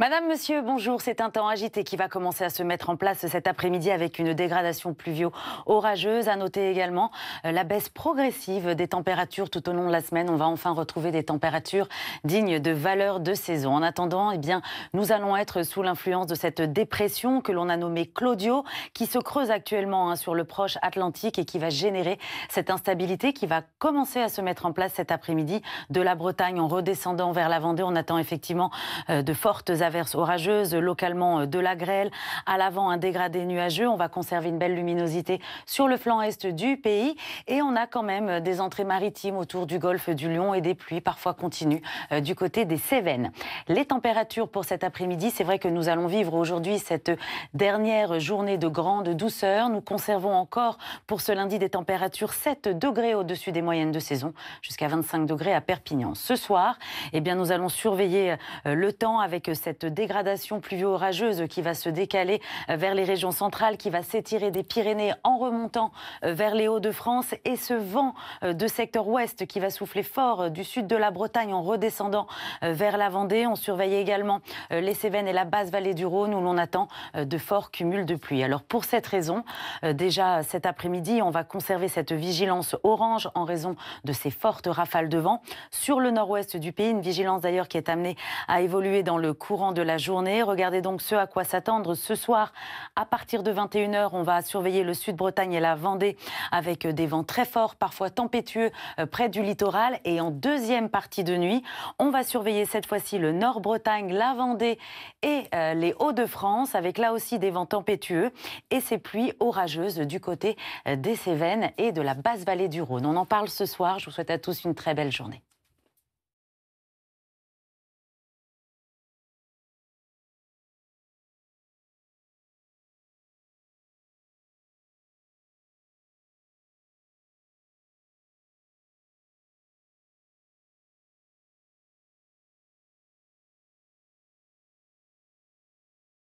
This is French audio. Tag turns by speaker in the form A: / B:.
A: Madame, monsieur, bonjour. C'est un temps agité qui va commencer à se mettre en place cet après-midi avec une dégradation pluvio-orageuse. À noter également euh, la baisse progressive des températures tout au long de la semaine. On va enfin retrouver des températures dignes de valeur de saison. En attendant, eh bien, nous allons être sous l'influence de cette dépression que l'on a nommée Claudio, qui se creuse actuellement hein, sur le proche Atlantique et qui va générer cette instabilité qui va commencer à se mettre en place cet après-midi de la Bretagne en redescendant vers la Vendée. On attend effectivement euh, de fortes averses orageuse, localement euh, de la grêle. À l'avant, un dégradé nuageux. On va conserver une belle luminosité sur le flanc est du pays. Et on a quand même euh, des entrées maritimes autour du golfe du Lion et des pluies parfois continues euh, du côté des Cévennes. Les températures pour cet après-midi, c'est vrai que nous allons vivre aujourd'hui cette dernière journée de grande douceur. Nous conservons encore pour ce lundi des températures 7 degrés au-dessus des moyennes de saison, jusqu'à 25 degrés à Perpignan. Ce soir, eh bien, nous allons surveiller le temps avec cette dégradation pluvio-orageuse qui va se décaler euh, vers les régions centrales, qui va s'étirer des Pyrénées en remontant euh, vers les Hauts-de-France et ce vent euh, de secteur ouest qui va souffler fort du sud de la Bretagne en redescendant vers la Vendée. On surveille également les Cévennes et la basse vallée du Rhône où l'on attend de forts cumuls de pluie. Alors pour cette raison, déjà cet après-midi, on va conserver cette vigilance orange en raison de ces fortes rafales de vent sur le nord-ouest du pays. Une vigilance d'ailleurs qui est amenée à évoluer dans le cours de la journée. Regardez donc ce à quoi s'attendre ce soir. À partir de 21h, on va surveiller le sud-Bretagne et la Vendée avec des vents très forts, parfois tempétueux, euh, près du littoral. Et en deuxième partie de nuit, on va surveiller cette fois-ci le Nord-Bretagne, la Vendée et euh, les Hauts-de-France avec là aussi des vents tempétueux et ces pluies orageuses du côté euh, des Cévennes et de la basse vallée du Rhône. On en parle ce soir. Je vous souhaite à tous une très belle journée.